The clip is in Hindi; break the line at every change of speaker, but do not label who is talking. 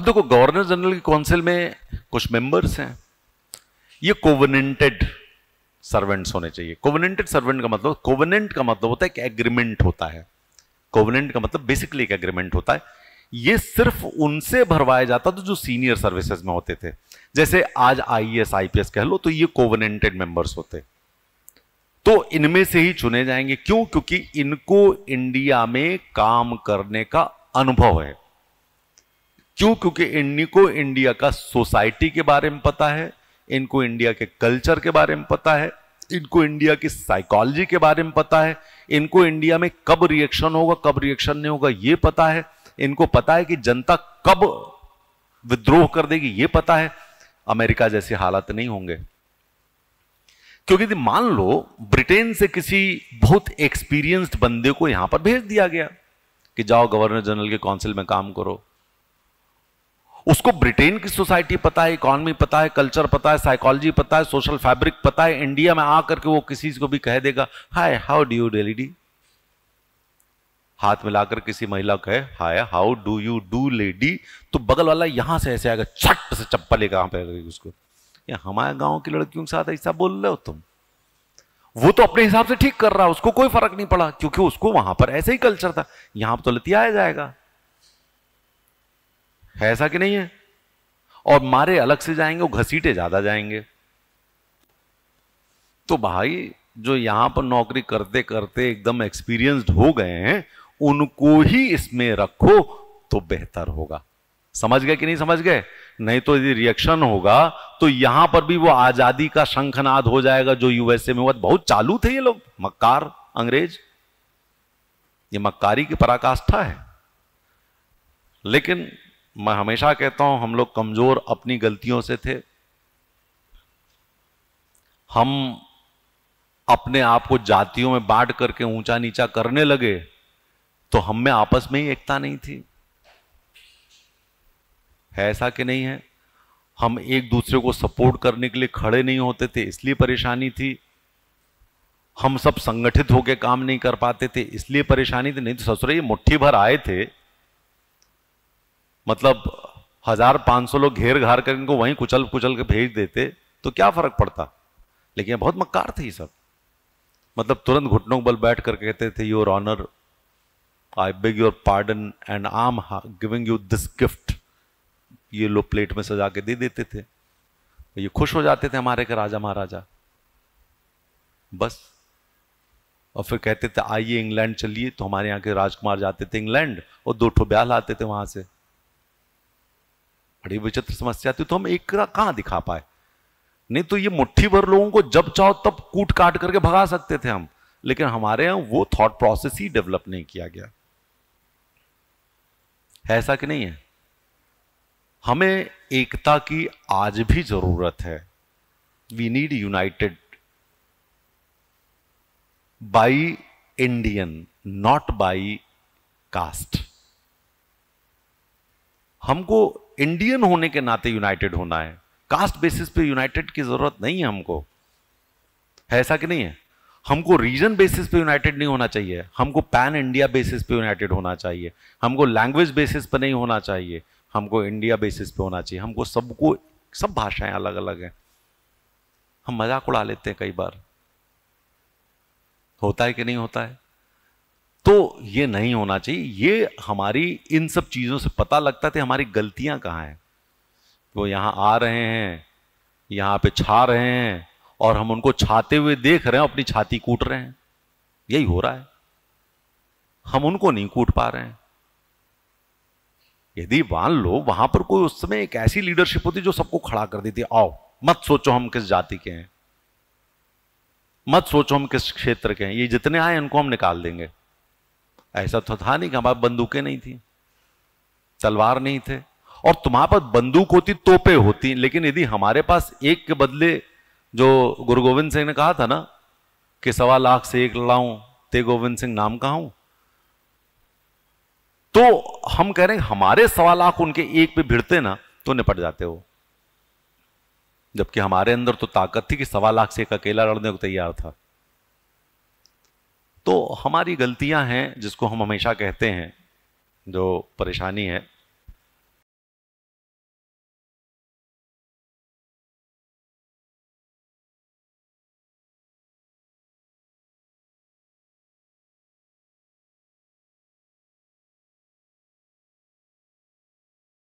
अब देखो गवर्नर जनरल की काउंसिल में कुछ मेंबर्स हैं ये कोवनेंटेड सर्वेंट्स होने चाहिए कोवनेंटेड सर्वेंट का मतलब कोवनेंट का मतलब होता है कि एग्रीमेंट होता है कोवनेंट का मतलब बेसिकली एक एग्रीमेंट होता है ये सिर्फ उनसे भरवाया जाता था जो सीनियर सर्विसेज में होते थे जैसे आज आईएएस आईपीएस e कह लो तो ये कोवनेंटेड मेंबर्स होते तो इनमें से ही चुने जाएंगे क्यों क्योंकि इनको इंडिया में काम करने का अनुभव है क्यों क्योंकि इनको इंडिया का सोसाइटी के बारे में पता है इनको इंडिया के कल्चर के बारे में पता है इनको इंडिया की साइकोलॉजी के बारे में पता है इनको इंडिया में कब रिएक्शन होगा कब रिएक्शन नहीं होगा यह पता है इनको पता है कि जनता कब विद्रोह कर देगी ये पता है अमेरिका जैसे हालात नहीं होंगे क्योंकि मान लो ब्रिटेन से किसी बहुत एक्सपीरियंस्ड बंदे को यहां पर भेज दिया गया कि जाओ गवर्नर जनरल के काउंसिल में काम करो उसको ब्रिटेन की सोसाइटी पता है इकोनॉमी पता है कल्चर पता है साइकोलॉजी पता है सोशल फैब्रिक पता है इंडिया में आकर के वो किसी को भी कह देगा hi how do you lady हाथ मिलाकर किसी महिला को कहे hi how do you do lady तो बगल वाला यहां से ऐसे आएगा छट से चप्पल एक उसको या हमारे गांव की लड़कियों के साथ ऐसा बोल रहे हो तुम वो तो अपने हिसाब से ठीक कर रहा है उसको कोई फर्क नहीं पड़ा क्योंकि उसको वहां पर ऐसे ही कल्चर था यहां पर तो लतिया जाएगा है ऐसा कि नहीं है और मारे अलग से जाएंगे और घसीटे ज्यादा जाएंगे तो भाई जो यहां पर नौकरी करते करते एकदम एक्सपीरियंस्ड हो गए हैं उनको ही इसमें रखो तो बेहतर होगा समझ गए कि नहीं समझ गए नहीं तो यदि रिएक्शन होगा तो यहां पर भी वो आजादी का शंखनाद हो जाएगा जो यूएसए में हुआ बहुत चालू थे ये लोग मक्कार अंग्रेज ये मक्कारी की पराकाष्ठा है लेकिन मैं हमेशा कहता हूं हम लोग कमजोर अपनी गलतियों से थे हम अपने आप को जातियों में बांट करके ऊंचा नीचा करने लगे तो हम में आपस में ही एकता नहीं थी है ऐसा कि नहीं है हम एक दूसरे को सपोर्ट करने के लिए खड़े नहीं होते थे इसलिए परेशानी थी हम सब संगठित होकर काम नहीं कर पाते थे इसलिए परेशानी थी नहीं तो ससुर ये मुट्ठी भर आए थे मतलब हजार पांच सौ लोग घेर घार कर इनको वहीं कुचल कुचल के भेज देते तो क्या फर्क पड़ता लेकिन बहुत मक्कार थे ये सब मतलब तुरंत घुटनों के बल बैठ कर कहते थे your honour I beg your pardon and am giving you this gift ये लो प्लेट में सजा के दे देते थे ये खुश हो जाते थे हमारे के राजा महाराजा बस और फिर कहते थे आइए इंग्लैंड चलिए तो हमारे यहाँ के राजकुमार जाते थे इंग्लैंड और दो ठो ब्याह लाते थे वहां से बड़ी विचित्र समस्या थी तो हम एक कहां दिखा पाए नहीं तो ये मुट्ठी भर लोगों को जब चाहो तब कूट काट करके भगा सकते थे हम लेकिन हमारे यहां वो थॉट प्रोसेस ही डेवलप नहीं किया गया है ऐसा कि नहीं है हमें एकता की आज भी जरूरत है we need united by Indian not by caste हमको इंडियन होने के नाते यूनाइटेड होना है कास्ट बेसिस पे यूनाइटेड की जरूरत नहीं है हमको है ऐसा कि नहीं है हमको रीजन बेसिस पे यूनाइटेड नहीं होना चाहिए हमको पैन इंडिया बेसिस पे यूनाइटेड होना चाहिए हमको लैंग्वेज बेसिस पे नहीं होना चाहिए हमको इंडिया बेसिस पे होना चाहिए हमको सबको सब भाषाएं अलग अलग हैं हम मजाक उड़ा लेते हैं कई बार होता है कि नहीं होता है तो ये नहीं होना चाहिए ये हमारी इन सब चीज़ों से पता लगता था हमारी गलतियां कहाँ हैं वो यहां आ रहे हैं यहां पे छा रहे हैं और हम उनको छाते हुए देख रहे हैं अपनी छाती कूट रहे हैं यही हो रहा है हम उनको नहीं कूट पा रहे हैं यदि मान लो वहां पर कोई उस समय एक ऐसी लीडरशिप होती जो सबको खड़ा कर देती आओ मत सोचो हम किस जाति के हैं मत सोचो हम किस क्षेत्र के हैं ये जितने आए उनको हम निकाल देंगे ऐसा तो था नहीं कि हमारे बंदूकें नहीं थी तलवार नहीं थे और तुम्हारे पास बंदूक होती तोपे होती लेकिन यदि हमारे पास एक के बदले जो गुरु गोविंद सिंह ने कहा था ना कि सवा लाख से एक लड़ाऊं ते गोविंद सिंह नाम का हूं तो हम कह रहे हैं हमारे सवा लाख उनके एक पे भिड़ते ना तो निपट जाते हो जबकि हमारे अंदर तो ताकत थी कि सवा लाख से एक अकेला लड़ने को तैयार था तो हमारी गलतियां हैं जिसको हम हमेशा कहते हैं जो परेशानी है